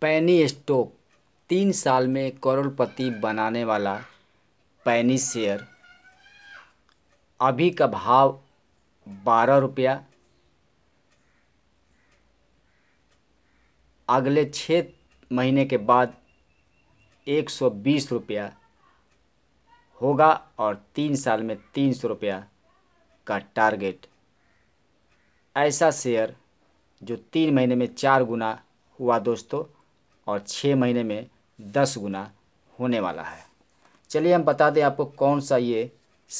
पैनी स्टॉक तीन साल में करोड़पति बनाने वाला पैनी शेयर अभी का भाव बारह रुपया अगले छः महीने के बाद एक सौ बीस रुपया होगा और तीन साल में तीन सौ रुपया का टारगेट ऐसा शेयर जो तीन महीने में चार गुना हुआ दोस्तों और छः महीने में दस गुना होने वाला है चलिए हम बता दें आपको कौन सा ये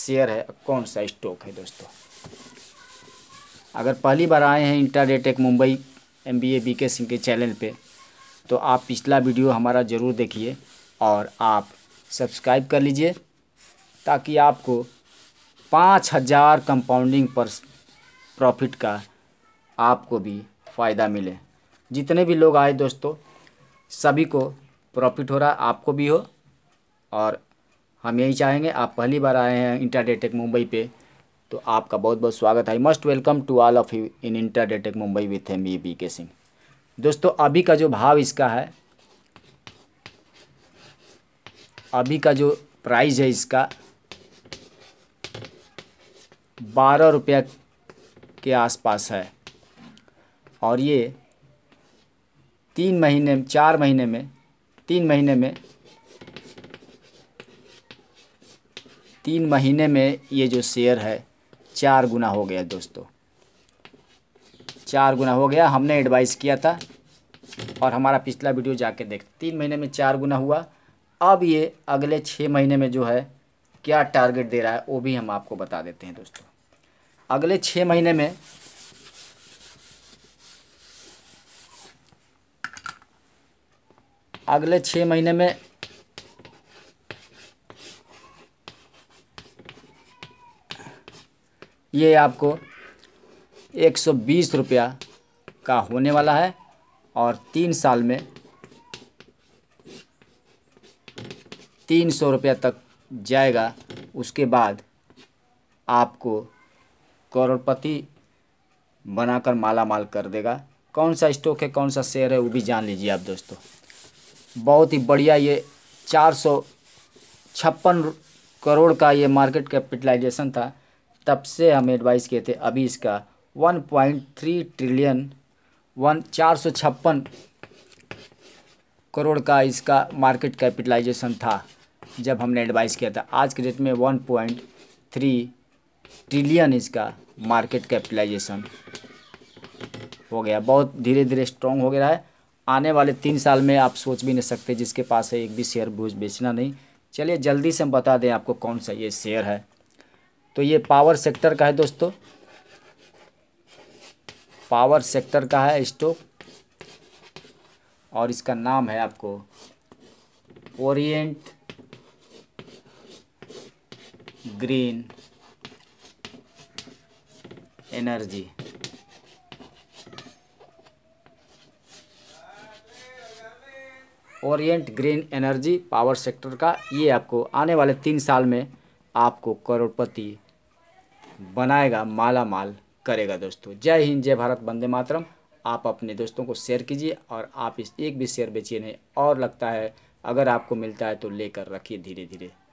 शेयर है कौन सा स्टॉक है दोस्तों अगर पहली बार आए हैं इंटरडेटेक Mumbai M B A B K Singh के चैनल पे तो आप पिछला वीडियो हमारा ज़रूर देखिए और आप सब्सक्राइब कर लीजिए ताकि आपको पाँच हज़ार कंपाउंडिंग पर प्रॉफिट का आपको भी फ़ायदा मिले जितने भी लोग आए दोस्तों सभी को प्रॉफिट हो रहा आपको भी हो और हम यही चाहेंगे आप पहली बार आए हैं इंटर डेटेक मुंबई पे तो आपका बहुत बहुत स्वागत है must welcome to all of you in इंटर डेटेक Mumbai with M B K Singh दोस्तों अभी का जो भाव इसका है अभी का जो प्राइस है इसका बारह रुपये के आसपास है और ये तीन महीने में चार महीने में तीन महीने में तीन महीने में ये जो शेयर है चार गुना हो गया दोस्तों चार गुना हो गया हमने एडवाइस किया था और हमारा पिछला वीडियो जाके देख तीन महीने में चार गुना हुआ अब ये अगले छः महीने में जो है क्या टारगेट दे रहा है वो भी हम आपको बता देते हैं दोस्तों अगले छः महीने में अगले छः महीने में ये आपको एक सौ बीस रुपया का होने वाला है और तीन साल में तीन सौ रुपया तक जाएगा उसके बाद आपको करोड़पति बनाकर माला माल कर देगा कौन सा स्टॉक है कौन सा शेयर है वो भी जान लीजिए आप दोस्तों बहुत ही बढ़िया ये चार सौ छप्पन करोड़ का ये मार्केट कैपिटलाइजेशन था तब से हम एडवाइस किए थे अभी इसका one point three trillion one चार सौ छप्पन करोड़ का इसका मार्केट कैपिटलाइजेशन था जब हमने एडवाइस किया था आज के डेट में वन पॉइंट थ्री ट्रिलियन इसका मार्केट कैपिटलाइजेशन हो गया बहुत धीरे धीरे स्ट्रॉन्ग हो गया है आने वाले तीन साल में आप सोच भी नहीं सकते जिसके पास है एक भी शेयर बोझ बेचना नहीं चलिए जल्दी से हम बता दें आपको कौन सा ये शेयर है तो ये पावर सेक्टर का है दोस्तों पावर सेक्टर का है स्टॉक और इसका नाम है आपको Orient Green Energy Orient Green Energy power sector का ये आपको आने वाले तीन साल में आपको करोड़पति बनाएगा माला माल करेगा दोस्तों जय हिंद जय भारत वंदे मातरम आप अपने दोस्तों को शेयर कीजिए और आप इस एक भी शेयर बेचिए नहीं और लगता है अगर आपको मिलता है तो लेकर रखिए धीरे धीरे